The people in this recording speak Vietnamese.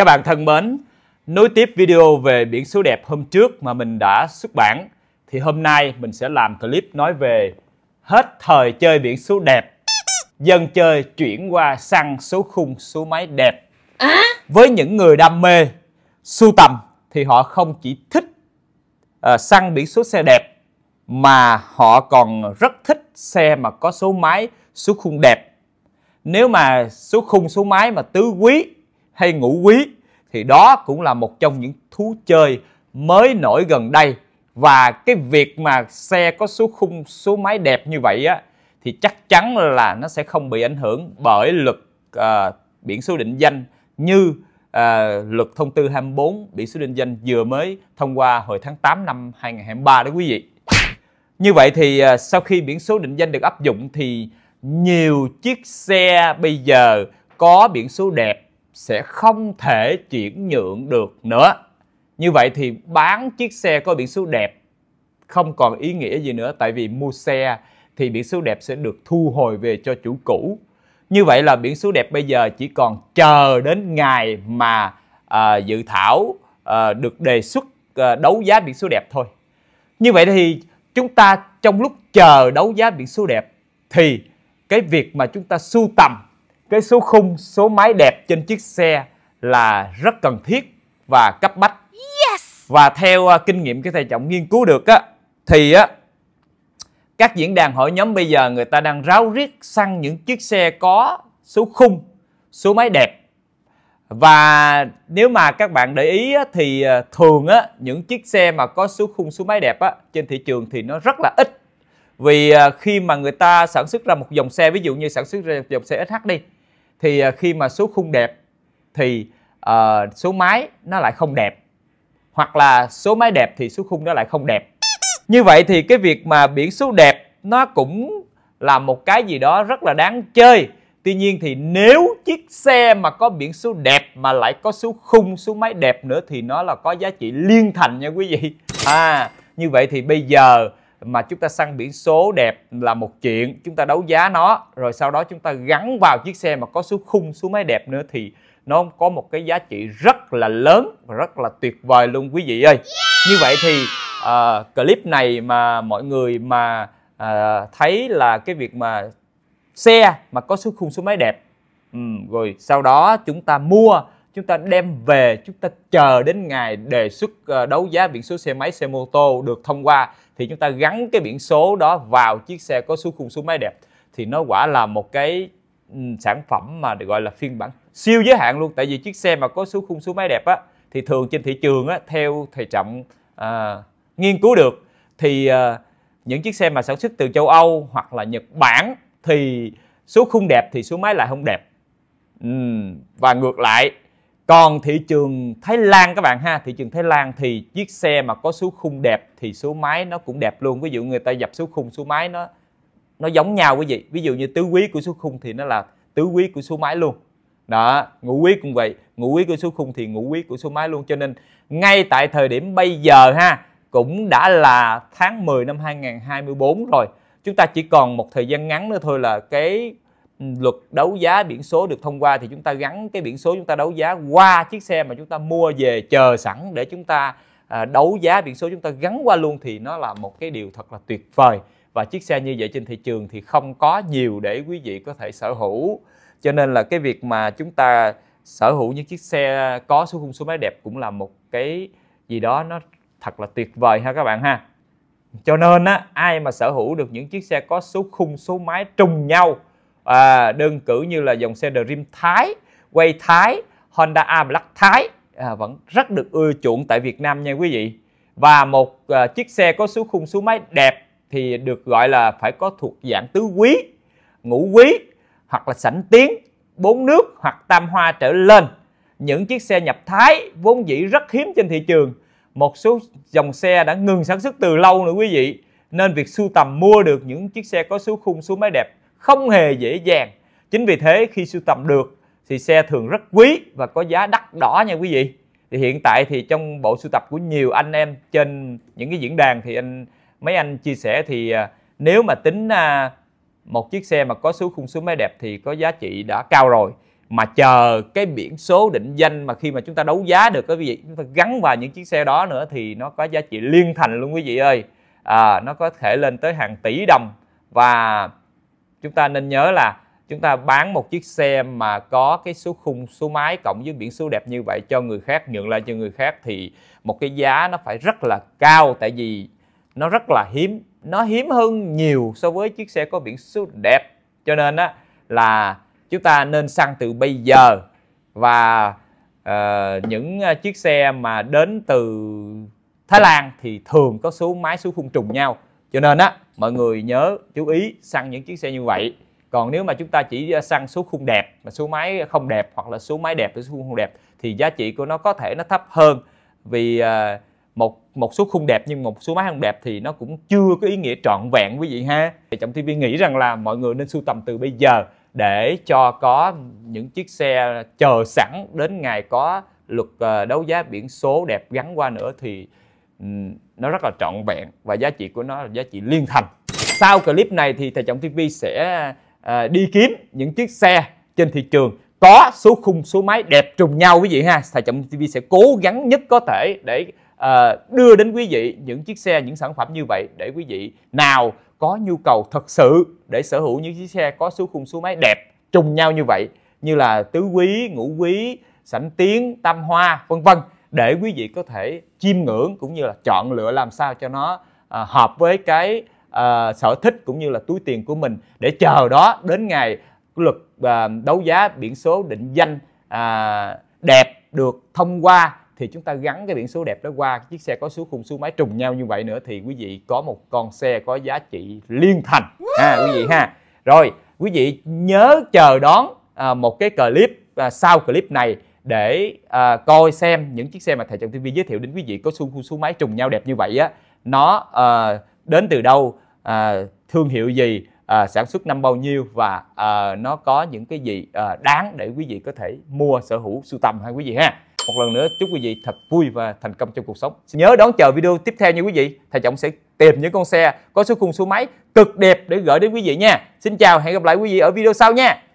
Các bạn thân mến, nối tiếp video về biển số đẹp hôm trước mà mình đã xuất bản thì hôm nay mình sẽ làm clip nói về hết thời chơi biển số đẹp dân chơi chuyển qua săn số khung số máy đẹp à? với những người đam mê sưu tầm thì họ không chỉ thích uh, ờ, săn biển số xe đẹp mà họ còn rất thích xe mà có số máy số khung đẹp nếu mà số khung số máy mà tứ quý hay ngũ quý thì đó cũng là một trong những thú chơi mới nổi gần đây và cái việc mà xe có số khung số máy đẹp như vậy á thì chắc chắn là nó sẽ không bị ảnh hưởng bởi luật uh, biển số định danh như à, luật thông tư 24 biển số định danh vừa mới thông qua hồi tháng 8 năm 2023 đó quý vị. Như vậy thì à, sau khi biển số định danh được áp dụng thì nhiều chiếc xe bây giờ có biển số đẹp sẽ không thể chuyển nhượng được nữa. Như vậy thì bán chiếc xe có biển số đẹp không còn ý nghĩa gì nữa tại vì mua xe thì biển số đẹp sẽ được thu hồi về cho chủ cũ. Như vậy là biển số đẹp bây giờ chỉ còn chờ đến ngày mà à, dự thảo à, được đề xuất à, đấu giá biển số đẹp thôi. Như vậy thì chúng ta trong lúc chờ đấu giá biển số đẹp thì cái việc mà chúng ta sưu tầm cái số khung, số máy đẹp trên chiếc xe là rất cần thiết và cấp bách. Yes. Và theo à, kinh nghiệm cái thầy trọng nghiên cứu được á thì á các diễn đàn hội nhóm bây giờ người ta đang ráo riết săn những chiếc xe có số khung, số máy đẹp. Và nếu mà các bạn để ý á, thì à, thường á những chiếc xe mà có số khung số máy đẹp á trên thị trường thì nó rất là ít. Vì à, khi mà người ta sản xuất ra một dòng xe ví dụ như sản xuất ra dòng xe SH đi thì à, khi mà số khung đẹp thì uh, số máy nó lại không đẹp hoặc là số máy đẹp thì số khung nó lại không đẹp như vậy thì cái việc mà biển số đẹp nó cũng là một cái gì đó rất là đáng chơi tuy nhiên thì nếu chiếc xe mà có biển số đẹp mà lại có số khung số máy đẹp nữa thì nó là có giá trị liên thành nha quý vị à như vậy thì bây giờ mà chúng ta săn biển số đẹp là một chuyện chúng ta đấu giá nó rồi sau đó chúng ta gắn vào chiếc xe mà có số khung số máy đẹp nữa thì nó có một cái giá trị rất là lớn và rất là tuyệt vời luôn quý vị ơi yeah. như vậy thì uh, clip này mà mọi người mà uh, thấy là cái việc mà xe mà có số khung số máy đẹp um, rồi sau đó chúng ta mua chúng ta đem về chúng ta chờ đến ngày đề xuất ờ, đấu giá biển số xe máy xe mô tô được thông qua thì chúng ta gắn cái biển số đó vào chiếc xe có số khung số máy đẹp thì nó quả là một cái ừ, sản phẩm mà được gọi là phiên bản siêu giới hạn luôn tại vì chiếc xe mà có số khung số máy đẹp á thì thường trên thị trường á theo thầy trọng à, nghiên cứu được thì à, những chiếc xe mà sản xuất từ châu âu hoặc là nhật bản thì số khung đẹp thì số máy lại không đẹp uhm, và ngược lại còn thị trường Thái Lan các bạn ha thị trường Thái Lan thì chiếc xe mà có số khung đẹp thì số máy nó cũng đẹp luôn ví dụ người ta dập số khung số máy nó nó giống nhau quý vị ví dụ như tứ quý của số khung thì nó là tứ quý của số máy luôn đó ngũ quý cũng vậy ngũ quý của số khung thì ngũ quý của số máy luôn cho nên ngay tại thời điểm bây giờ ha cũng đã là tháng 10 năm 2024 rồi chúng ta chỉ còn một thời gian ngắn nữa thôi là cái luật đấu giá biển số được thông qua thì chúng ta gắn cái biển số chúng ta đấu giá qua chiếc xe mà chúng ta mua về chờ sẵn để chúng ta à, đấu giá biển số chúng ta gắn qua luôn thì nó là một cái điều thật là tuyệt vời và chiếc xe như vậy trên thị trường thì không có nhiều để quý vị có thể sở hữu cho nên là cái việc mà chúng ta sở hữu những chiếc xe có số khung số máy đẹp cũng là một cái gì đó nó thật là tuyệt vời ha các bạn ha cho nên á ai mà sở hữu được những chiếc xe có số khung số máy trùng nhau à, đơn cử như là dòng xe Dream Thái, quay Thái, Honda A Black Thái à, vẫn rất được ưa chuộng tại Việt Nam nha quý vị. Và một à, chiếc xe có số khung số máy đẹp thì được gọi là phải có thuộc dạng tứ quý, ngũ quý hoặc là sảnh tiến, bốn nước hoặc tam hoa trở lên. Những chiếc xe nhập Thái vốn dĩ rất hiếm trên thị trường. Một số dòng xe đã ngừng sản xuất từ lâu nữa quý vị. Nên việc sưu tầm mua được những chiếc xe có số khung số máy đẹp không hề dễ dàng chính vì thế khi sưu tầm được thì xe thường rất quý và có giá đắt đỏ nha quý vị thì hiện tại thì trong bộ sưu tập của nhiều anh em trên những cái diễn đàn thì anh mấy anh chia sẻ thì à, nếu mà tính à, một chiếc xe mà có số khung số máy đẹp thì có giá trị đã cao rồi mà chờ cái biển số định danh mà khi mà chúng ta đấu giá được cái vị chúng ta gắn vào những chiếc xe đó nữa thì nó có giá trị liên thành luôn quý vị ơi à, nó có thể lên tới hàng tỷ đồng và chúng ta nên nhớ là chúng ta bán một chiếc xe mà có cái số khung số máy cộng với biển số đẹp như vậy cho người khác nhượng lại cho người khác thì một cái giá nó phải rất là cao tại vì nó rất là hiếm nó hiếm hơn nhiều so với chiếc xe có biển số đẹp cho nên á là chúng ta nên săn từ bây giờ và uh, những ờ, chiếc xe mà đến từ Thái Lan thì thường có số máy số khung trùng nhau cho nên á mọi người nhớ chú ý săn những chiếc xe như vậy còn nếu mà chúng ta chỉ à, săn số khung đẹp mà số máy không đẹp hoặc là số máy đẹp với số khung không đẹp thì giá trị của nó có thể nó thấp hơn vì à, một một số khung đẹp nhưng một số máy không đẹp thì nó cũng chưa có ý nghĩa trọn vẹn quý vị ha thì trọng TV nghĩ rằng là mọi người nên sưu tầm từ bây giờ để cho có những chiếc xe chờ sẵn đến ngày có luật à, đấu giá biển số đẹp gắn qua nữa thì Ừ, nó rất là trọn vẹn và giá trị của nó là giá trị liên thành sau clip này thì thầy trọng tv sẽ à, đi kiếm những chiếc xe trên thị trường có số khung số máy đẹp trùng nhau quý vị ha thầy trọng tv sẽ cố gắng nhất có thể để à, đưa đến quý vị những chiếc xe những sản phẩm như vậy để quý vị nào có nhu cầu thật sự để sở hữu những chiếc xe có số khung số máy đẹp trùng nhau như vậy như là tứ quý ngũ quý sảnh tiến tam hoa vân vân để quý vị có thể chiêm ngưỡng cũng như là chọn lựa làm sao cho nó à, hợp với cái à, sở thích cũng như là túi tiền của mình để chờ đó đến ngày luật à, đấu giá biển số định danh à, đẹp được thông qua thì chúng ta gắn cái biển số đẹp đó qua chiếc xe có số khung số máy trùng nhau như vậy nữa thì quý vị có một con xe có giá trị liên thành ha à, quý vị ha rồi quý vị nhớ chờ đón à, một cái clip à, sau clip này để à, coi xem những chiếc xe mà thầy Trần Thiên giới thiệu đến quý vị có xu, xu máy trùng nhau đẹp như vậy á nó à, đến từ đâu à, thương hiệu gì à, sản xuất năm bao nhiêu và à, nó có những cái gì à, đáng để quý vị có thể mua sở hữu sưu tầm hay quý vị ha một lần nữa chúc quý vị thật vui và thành công trong cuộc sống nhớ đón chờ video tiếp theo nha quý vị thầy trọng sẽ tìm những con xe có số khung số máy cực đẹp để gửi đến quý vị nha xin chào hẹn gặp lại quý vị ở video sau nha